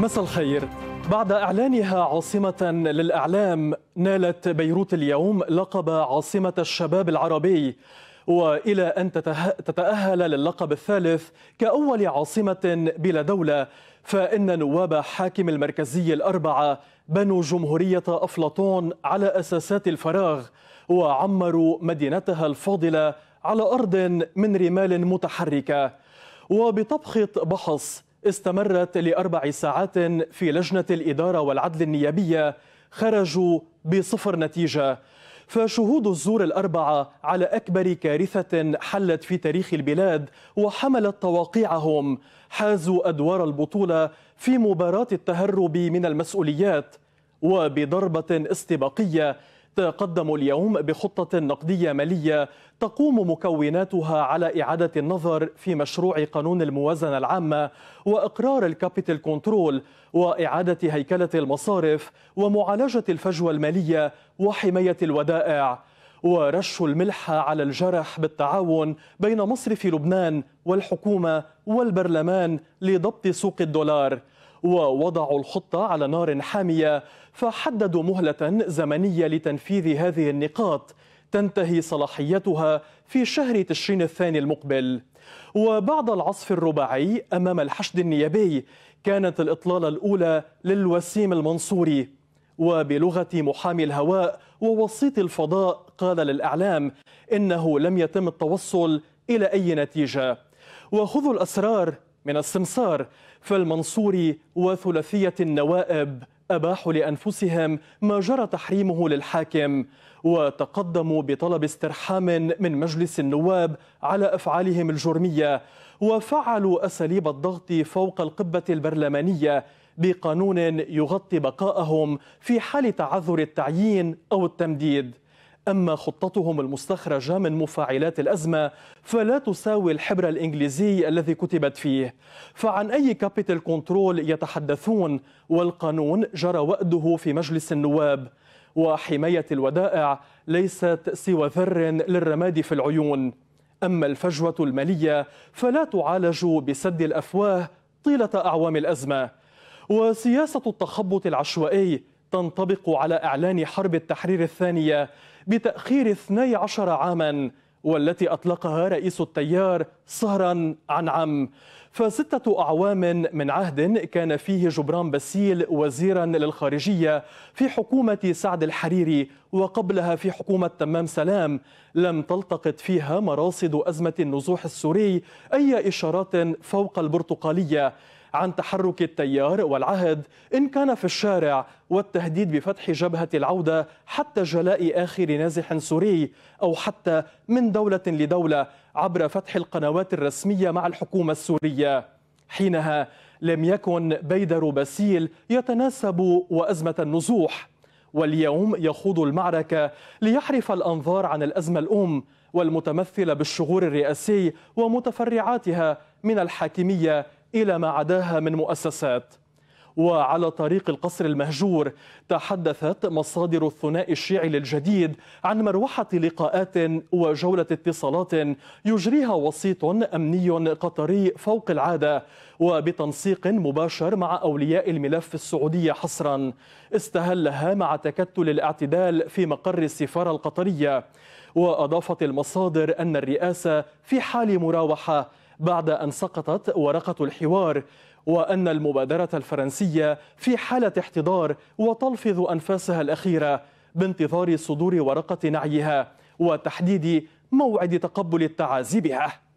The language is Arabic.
مساء الخير بعد إعلانها عاصمة للإعلام نالت بيروت اليوم لقب عاصمة الشباب العربي والى ان تتاهل للقب الثالث كاول عاصمه بلا دوله فان نواب حاكم المركزي الاربعه بنوا جمهوريه افلاطون على اساسات الفراغ وعمروا مدينتها الفاضله على ارض من رمال متحركه وبطبخه بحص استمرت لأربع ساعات في لجنة الإدارة والعدل النيابية خرجوا بصفر نتيجة فشهود الزور الأربعة على أكبر كارثة حلت في تاريخ البلاد وحملت تواقيعهم حازوا أدوار البطولة في مباراة التهرب من المسؤوليات وبضربة استباقية تقدموا اليوم بخطة نقدية مالية تقوم مكوناتها على إعادة النظر في مشروع قانون الموازنة العامة وإقرار الكابيتال كنترول وإعادة هيكلة المصارف ومعالجة الفجوة المالية وحماية الودائع ورش الملح على الجرح بالتعاون بين مصرف لبنان والحكومة والبرلمان لضبط سوق الدولار ووضعوا الخطة على نار حامية فحددوا مهلة زمنية لتنفيذ هذه النقاط تنتهي صلاحيتها في شهر تشرين الثاني المقبل وبعد العصف الرباعي أمام الحشد النيابي كانت الإطلالة الأولى للوسيم المنصوري وبلغة محامي الهواء ووسيط الفضاء قال للإعلام إنه لم يتم التوصل إلى أي نتيجة وخذوا الأسرار من السمسار فالمنصور وثلاثية النوائب أباحوا لأنفسهم ما جرى تحريمه للحاكم وتقدموا بطلب استرحام من مجلس النواب على أفعالهم الجرمية وفعلوا أساليب الضغط فوق القبة البرلمانية بقانون يغطي بقاءهم في حال تعذر التعيين أو التمديد أما خطتهم المستخرجة من مفاعلات الأزمة فلا تساوي الحبر الإنجليزي الذي كتبت فيه فعن أي كابيتال كنترول يتحدثون والقانون جرى وأده في مجلس النواب وحماية الودائع ليست سوى ذر للرماد في العيون أما الفجوة المالية فلا تعالج بسد الأفواه طيلة أعوام الأزمة وسياسة التخبط العشوائي تنطبق على إعلان حرب التحرير الثانية بتأخير 12 عاما والتي أطلقها رئيس التيار صهرا عن عم فستة أعوام من عهد كان فيه جبران باسيل وزيرا للخارجية في حكومة سعد الحريري وقبلها في حكومة تمام سلام لم تلتقط فيها مراصد أزمة النزوح السوري أي إشارات فوق البرتقالية عن تحرك التيار والعهد إن كان في الشارع والتهديد بفتح جبهة العودة حتى جلاء آخر نازح سوري أو حتى من دولة لدولة عبر فتح القنوات الرسمية مع الحكومة السورية حينها لم يكن بيدر باسيل يتناسب وأزمة النزوح واليوم يخوض المعركة ليحرف الأنظار عن الأزمة الأم والمتمثلة بالشغور الرئاسي ومتفرعاتها من الحاكمية إلى ما عداها من مؤسسات وعلى طريق القصر المهجور تحدثت مصادر الثنائي الشيعي للجديد عن مروحة لقاءات وجولة اتصالات يجريها وسيط أمني قطري فوق العادة وبتنسيق مباشر مع أولياء الملف السعودية حصرا استهلها مع تكتل الاعتدال في مقر السفارة القطرية وأضافت المصادر أن الرئاسة في حال مراوحة بعد أن سقطت ورقة الحوار وأن المبادرة الفرنسية في حالة احتضار وتلفظ أنفاسها الأخيرة بانتظار صدور ورقة نعيها وتحديد موعد تقبل التعازي بها